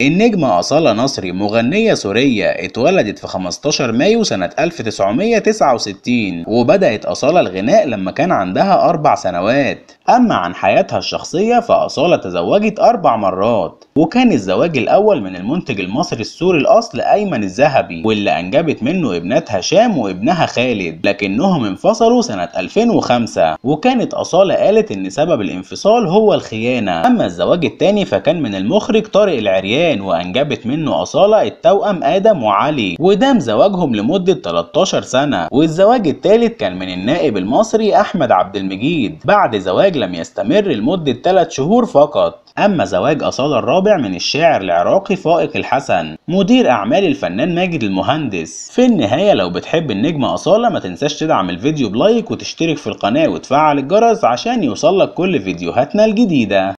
النجمة أصالة نصري مغنية سورية اتولدت في 15 مايو سنة 1969 وبدأت أصالة الغناء لما كان عندها أربع سنوات أما عن حياتها الشخصية فأصالة تزوجت أربع مرات وكان الزواج الأول من المنتج المصري السوري الأصل أيمن الذهبي واللي أنجبت منه ابنات هشام وابنها خالد لكنهم انفصلوا سنة 2005 وكانت أصالة قالت إن سبب الانفصال هو الخيانة أما الزواج الثاني فكان من المخرج طارق العريان إنسان وأنجبت منه أصالة التوأم آدم وعلي ودام زواجهم لمدة 13 سنة والزواج الثالث كان من النائب المصري أحمد عبد المجيد بعد زواج لم يستمر لمدة 3 شهور فقط أما زواج أصالة الرابع من الشاعر العراقي فائق الحسن مدير أعمال الفنان ماجد المهندس في النهاية لو بتحب النجمة أصالة ما تنساش تدعم الفيديو بلايك وتشترك في القناة وتفعل الجرس عشان يوصلك كل فيديوهاتنا الجديدة